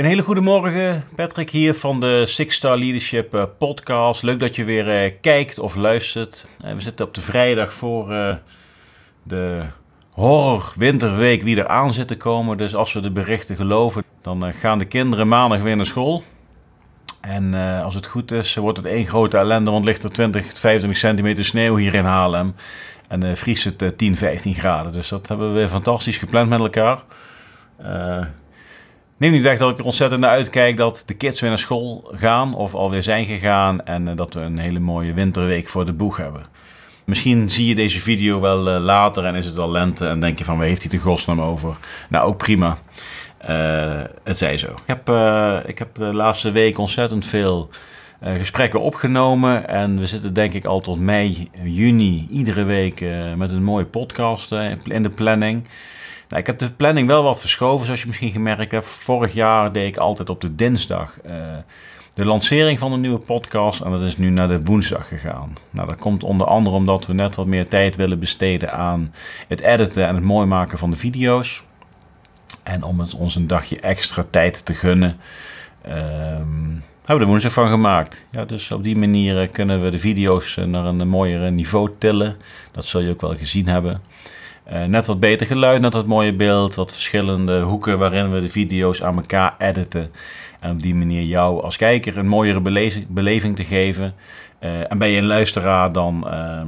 Een hele goede morgen, Patrick hier van de Six Star Leadership eh, Podcast. Leuk dat je weer eh, kijkt of luistert. Eh, we zitten op de vrijdag voor de horror winterweek wie er aan zit te komen. Dus als we de berichten geloven, dan gaan de kinderen maandag weer naar school. En als het goed is, wordt het één grote ellende, want ligt er 20, 25 centimeter sneeuw hier in Haarlem. En vriest het 10, 15 graden. Dus dat hebben we weer fantastisch gepland met elkaar. Neem niet weg dat ik er ontzettend naar uitkijk dat de kids weer naar school gaan of alweer zijn gegaan en eh, dat we een hele mooie winterweek voor de boeg hebben. Misschien zie je deze video wel eh, later en is het al lente en denk je van waar heeft hij de godsnaam over? Nou, ook prima. Eh, het zij zo. Ik heb, ik heb de laatste week ontzettend veel gesprekken opgenomen. En we zitten denk ik al tot mei, juni, iedere week met een mooie podcast in de planning. Nou, ik heb de planning wel wat verschoven, zoals je misschien gemerkt hebt. Vorig jaar deed ik altijd op de dinsdag eh, de lancering van een nieuwe podcast. En dat is nu naar de woensdag gegaan. Nou, dat komt onder andere omdat we net wat meer tijd willen besteden aan het editen en het mooi maken van de video's. En om het ons een dagje extra tijd te gunnen. Um, hebben we er woensdag van gemaakt. Ja, dus op die manier kunnen we de video's eh, naar een mooiere niveau tillen. Dat zul je ook wel gezien hebben. Eh, net wat beter geluid, net wat mooier beeld, wat verschillende hoeken waarin we de video's aan elkaar editen. En op die manier jou als kijker een mooiere beleving, te geven. Eh, en ben je een luisteraar, dan, ehm,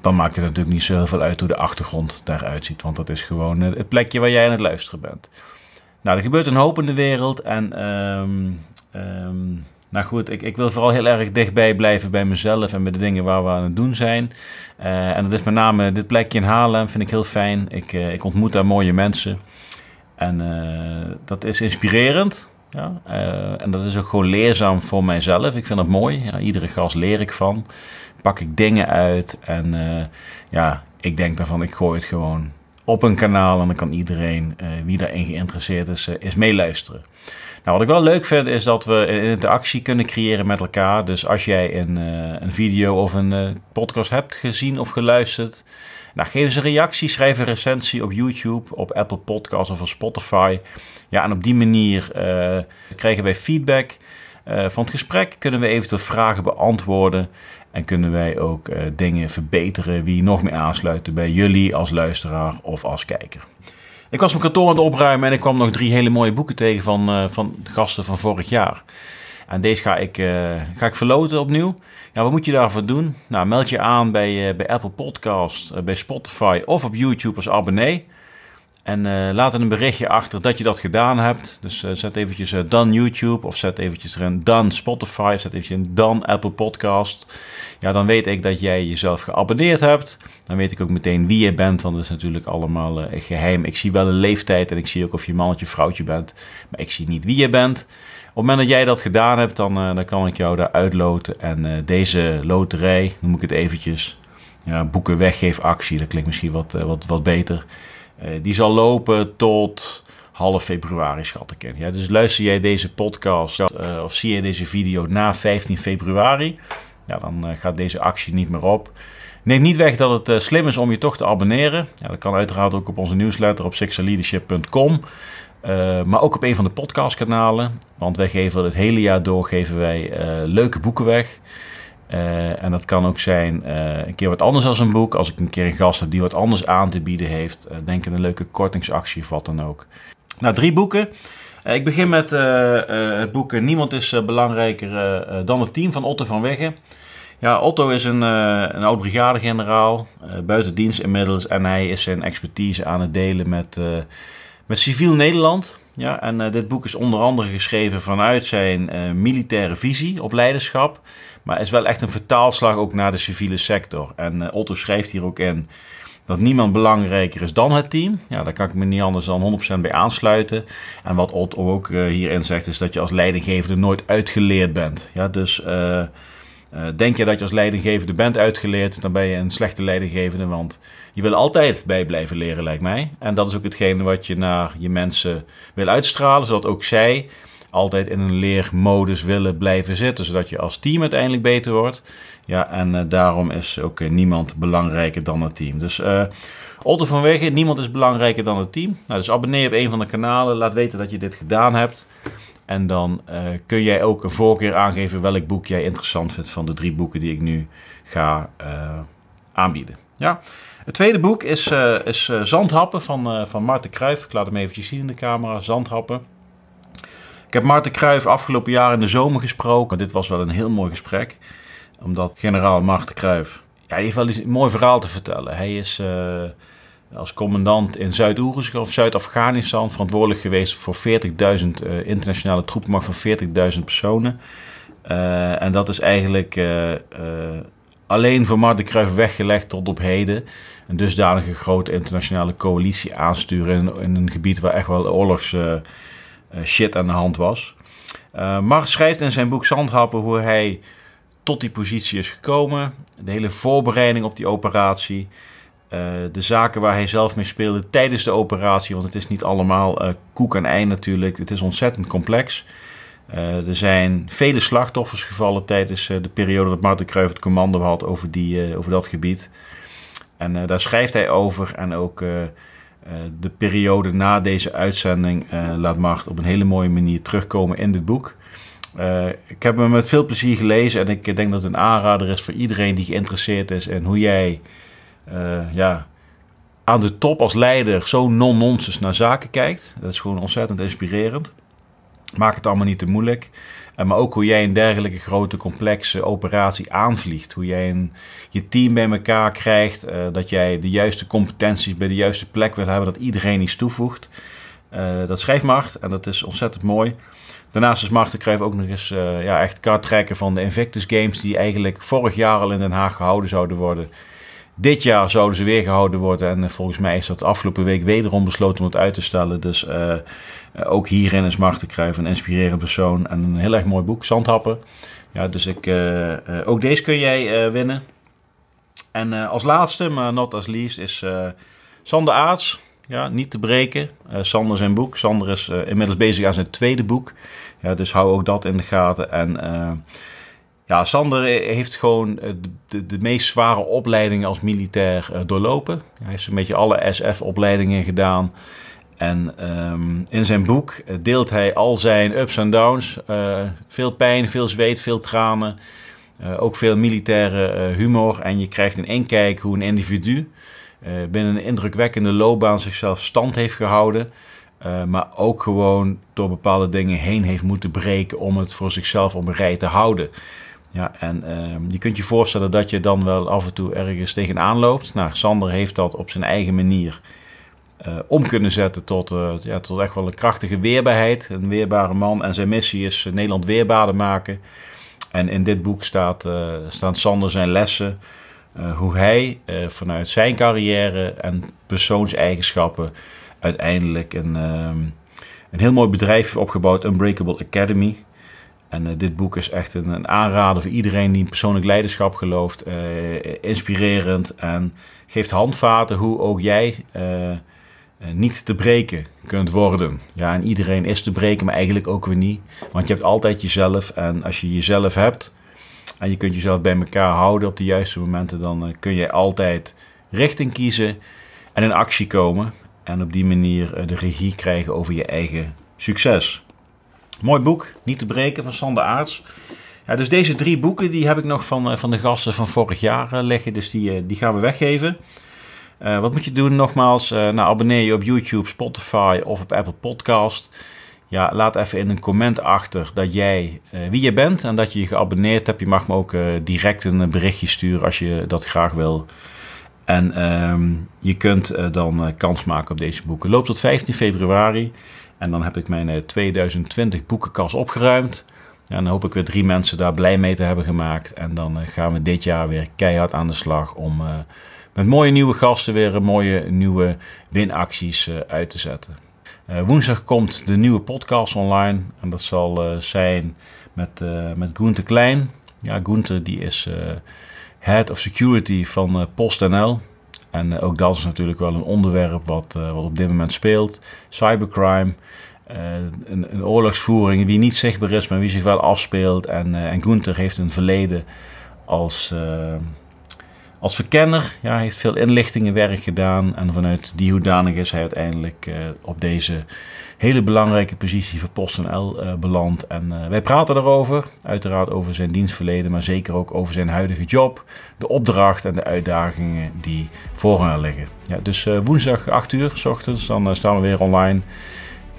dan maakt het natuurlijk niet zoveel uit hoe de achtergrond daaruit ziet. Want dat is gewoon het plekje waar jij aan het luisteren bent. Nou, er gebeurt een hoop in de wereld en... Um, nou goed, ik, ik wil vooral heel erg dichtbij blijven bij mezelf en bij de dingen waar we aan het doen zijn. Eh, en dat is met name dit plekje in Haarlem, vind ik heel fijn. Ik, eh, ik ontmoet daar mooie mensen. En eh, dat is inspirerend. Ja? en dat is ook gewoon leerzaam voor mijzelf. Ik vind dat mooi. Ja, iedere gast leer ik van. Pak ik dingen uit. En ja, ik denk daarvan, ik gooi het gewoon op een kanaal. En dan kan iedereen, wie daarin geïnteresseerd is, is meeluisteren. Nou, wat ik wel leuk vind is dat we een interactie kunnen creëren met elkaar. Dus als jij een, eh, een video of een eh, podcast hebt gezien of geluisterd, nou, geef eens een reactie, schrijf een recensie op YouTube, op Apple Podcasts of op Spotify. Ja, en op die manier uh, krijgen wij feedback van het gesprek, kunnen we eventueel vragen beantwoorden en kunnen wij ook dingen verbeteren die nog meer aansluiten bij jullie als luisteraar of als kijker. Ik was mijn kantoor aan het opruimen en ik kwam nog drie hele mooie boeken tegen van, eh, van de gasten van vorig jaar. En deze ga ik, eh, ga ik verloten opnieuw. Ja, wat moet je daarvoor doen? Nou, meld je aan bij, eh, bij Apple Podcast, bij Spotify of op YouTube als abonnee. En uh, laat een berichtje achter dat je dat gedaan hebt. Dus eh, zet eventjes eh, dan YouTube of zet eventjes een dan Spotify, zet eventjes een dan Apple Podcast. Ja, dan weet ik dat jij jezelf geabonneerd hebt. Dan weet ik ook meteen wie je bent, want dat is natuurlijk allemaal geheim. Ik zie wel een leeftijd en ik zie ook of je mannetje of vrouwtje bent, maar ik zie niet wie je bent. Op het moment dat jij dat gedaan hebt, dan, dan kan ik jou daar uitloten. En deze loterij, noem ik het eventjes, ja, boeken actie. dat klinkt misschien wat, wat, wat beter... Eh, die zal lopen tot half februari, schat Ja, dus luister jij deze podcast eh, of zie jij deze video na 15 februari, ja, dan eh, gaat deze actie niet meer op. Neem niet weg dat het slim is om je toch te abonneren. Ja, dat kan uiteraard ook op onze nieuwsletter op sixleadership.com, maar ook op een van de podcastkanalen. Want wij geven het hele jaar door geven wij leuke boeken weg. Eh, en dat kan ook zijn eh, een keer wat anders als een boek. Als ik een keer een gast heb die wat anders aan te bieden heeft. Eh, denk aan een leuke kortingsactie of wat dan ook. Nou, drie boeken. ik begin met het boek Niemand is belangrijker dan het team van Otto van Weggen. Ja, Otto is een, een oud brigadegeneraal, buiten dienst inmiddels. En hij is zijn expertise aan het delen met, met civiel Nederland. Ja, en eh, dit boek is onder andere geschreven vanuit zijn eh, militaire visie op leiderschap. Maar is wel echt een vertaalslag ook naar de civiele sector. En eh, Otto schrijft hier ook in dat niemand belangrijker is dan het team. Ja, daar kan ik me niet anders dan 100% bij aansluiten. En wat Otto ook hierin zegt, is dat je als leidinggevende nooit uitgeleerd bent. Ja, dus eh, denk je dat je als leidinggevende bent uitgeleerd, dan ben je een slechte leidinggevende. Want je wil altijd bij blijven leren, lijkt mij. En dat is ook hetgeen wat je naar je mensen wil uitstralen, zodat ook zij altijd in een leermodus willen blijven zitten, zodat je als team uiteindelijk beter wordt. Ja, en eh, daarom is ook eh, niemand belangrijker dan het team. Dus uh, Otto van Wegen, niemand is belangrijker dan het team. Nou, dus abonneer op een van de kanalen, laat weten dat je dit gedaan hebt. En dan eh, kun jij ook een voorkeur aangeven welk boek jij interessant vindt van de drie boeken die ik nu ga eh, aanbieden. Ja. Het tweede boek is, eh, is Zandhappen van, van Maarten Kruijf. Ik laat hem even zien in de camera. Zandhappen. Ik heb Maarten Kruijf afgelopen jaar in de zomer gesproken. Dit was wel een heel mooi gesprek. Omdat generaal Maarten Kruijf ja, heeft wel een mooi verhaal te vertellen. Hij is als commandant in Zuid-Oeruzk of Zuid-Afghanistan verantwoordelijk geweest voor 40.000 eh, internationale troepenmacht van 40.000 personen. Eh, en dat is eigenlijk eh, alleen voor Martin de weggelegd tot op heden. Een dusdanige grote internationale coalitie aansturen in, een gebied waar echt wel oorlogs shit aan de hand was. Uh, Mark schrijft in zijn boek Zandhappen hoe hij tot die positie is gekomen. De hele voorbereiding op die operatie. Eh, de zaken waar hij zelf mee speelde tijdens de operatie. Want het is niet allemaal eh, koek en ei natuurlijk. Het is ontzettend complex. Eh, er zijn vele slachtoffers gevallen tijdens de periode dat Martin Kruijff het commando had over, die, over dat gebied. En daar schrijft hij over. En ook de periode na deze uitzending laat Mart op een hele mooie manier terugkomen in dit boek. ik heb hem met veel plezier gelezen en ik denk dat het een aanrader is voor iedereen die geïnteresseerd is in hoe jij eh, ja, aan de top als leider zo non-nonsense naar zaken kijkt. Dat is gewoon ontzettend inspirerend. Maak het allemaal niet te moeilijk. Eh, maar ook hoe jij een dergelijke grote complexe operatie aanvliegt. Hoe jij een, je team bij elkaar krijgt. Eh, dat jij de juiste competenties bij de juiste plek wil hebben. Dat iedereen iets toevoegt. dat schrijft Mart en dat is ontzettend mooi. Daarnaast is Marten ook nog eens uh, ja, echt karttrekker van de Invictus Games. Die eigenlijk vorig jaar al in Den Haag gehouden zouden worden. Dit jaar zouden ze weer gehouden worden. En volgens mij is dat afgelopen week wederom besloten om het uit te stellen. Dus eh, eh, ook hierin is Marten Kruijf een inspirerend persoon. En een heel erg mooi boek, Zandhappen. Ja, dus ik, eh, ook deze kun jij winnen. En als laatste, maar not as least, is Sander Aarts. Ja, niet te breken. Sander zijn boek. Sander is inmiddels bezig aan zijn tweede boek. Ja, dus hou ook dat in de gaten. En ja, Sander eh, heeft gewoon eh, de, de meest zware opleidingen als militair eh, doorlopen. Hij heeft een beetje alle SF-opleidingen gedaan. En ehm, in zijn boek deelt hij al zijn ups en downs. veel pijn, veel zweet, veel tranen. ook veel militaire humor. En je krijgt in één kijk hoe een individu binnen een indrukwekkende loopbaan zichzelf stand heeft gehouden. maar ook gewoon door bepaalde dingen heen heeft moeten breken om het voor zichzelf op een rij te houden. Ja, en ehm, je kunt je voorstellen dat je dan wel af en toe ergens tegenaan loopt. Nou, Sander heeft dat op zijn eigen manier eh, om kunnen zetten tot, eh, ja, tot echt wel een krachtige weerbaarheid. Een weerbare man. En zijn missie is eh, Nederland weerbaarder maken. En in dit boek staat, staan Sander zijn lessen. hoe hij vanuit zijn carrière en persoonseigenschappen uiteindelijk een, ehm, een heel mooi bedrijf heeft opgebouwd, Unbreakable Academy. En eh, dit boek is echt een, aanrader voor iedereen die in persoonlijk leiderschap gelooft. Eh, inspirerend en geeft handvaten hoe ook jij eh, niet te breken kunt worden. Ja, en iedereen is te breken, maar eigenlijk ook weer niet. Want je hebt altijd jezelf. En als je jezelf hebt en je kunt jezelf bij elkaar houden op de juiste momenten, dan kun je altijd richting kiezen en in actie komen. En op die manier de regie krijgen over je eigen succes. Mooi boek, Niet te breken van Sander Aarts. Ja, dus deze drie boeken die heb ik nog van, eh, van de gasten van vorig jaar eh, liggen. Dus die, eh, die gaan we weggeven. wat moet je doen nogmaals? nou, abonneer je op YouTube, Spotify of op Apple Podcast. Ja, laat even in een comment achter dat jij, wie je bent en dat je je geabonneerd hebt. Je mag me ook direct een berichtje sturen als je dat graag wil. En ehm, je kunt dan kans maken op deze boeken. Loopt tot 15 februari. En dan heb ik mijn 2020 eh, boekenkast opgeruimd. En dan hoop ik weer drie mensen daar blij mee te hebben gemaakt. En dan eh, gaan we dit jaar weer keihard aan de slag om eh, met mooie nieuwe gasten weer mooie nieuwe winacties uit te zetten. woensdag komt de nieuwe podcast online. En dat zal zijn met, met Gunther Klein. Ja, Gunther die is Head of Security van PostNL. En eh, ook dat is natuurlijk wel een onderwerp wat, eh, wat op dit moment speelt. Cybercrime. Eh, een, een, oorlogsvoering die niet zichtbaar is, maar die zich wel afspeelt. En, uh, en Gunther heeft een verleden als, als verkenner ja, heeft veel inlichtingenwerk gedaan en vanuit die hoedanig is hij uiteindelijk eh, op deze hele belangrijke positie voor PostNL uh, eh, beland. En eh, wij praten daarover, uiteraard over zijn dienstverleden, maar zeker ook over zijn huidige job, de opdracht en de uitdagingen die voor hem liggen. Ja, dus woensdag 8 uur s ochtends, dan staan we weer online.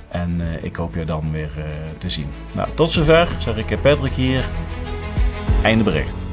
En ik hoop je dan weer te zien. Nou, tot zover, zeg ik Patrick hier. Einde bericht.